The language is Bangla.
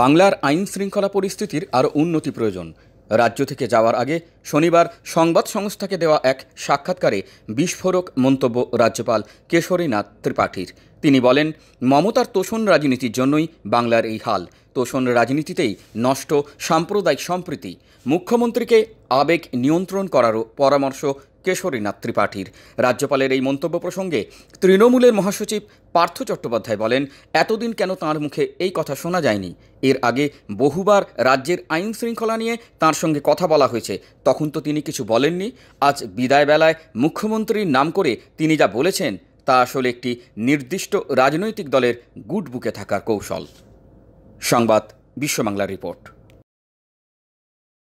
বাংলার আইন শৃঙ্খলা পরিস্থিতির আরও উন্নতি প্রয়োজন রাজ্য থেকে যাওয়ার আগে শনিবার সংবাদ সংস্থাকে দেওয়া এক সাক্ষাৎকারে বিস্ফোরক মন্তব্য রাজ্যপাল কেশরীনাথ ত্রিপাঠীর তিনি বলেন মমতার তোষণ রাজনীতির জন্যই বাংলার এই হাল তোষণ রাজনীতিতেই নষ্ট সাম্প্রদায়িক সম্প্রীতি মুখ্যমন্ত্রীকে আবেগ নিয়ন্ত্রণ করারও পরামর্শ কেশরীনাথ ত্রিপাঠীর রাজ্যপালের এই মন্তব্য প্রসঙ্গে তৃণমূলের মহাসচিব পার্থ চট্টোপাধ্যায় বলেন এতদিন কেন তাঁর মুখে এই কথা শোনা যায়নি এর আগে বহুবার রাজ্যের আইন শৃঙ্খলা নিয়ে তাঁর সঙ্গে কথা বলা হয়েছে তখন তো তিনি কিছু বলেননি আজ বিদায়বেলায় মুখ্যমন্ত্রীর নাম করে তিনি যা বলেছেন তা আসলে একটি নির্দিষ্ট রাজনৈতিক দলের গুট বুকে থাকার কৌশল সংবাদ বিশ্ববাংলা রিপোর্ট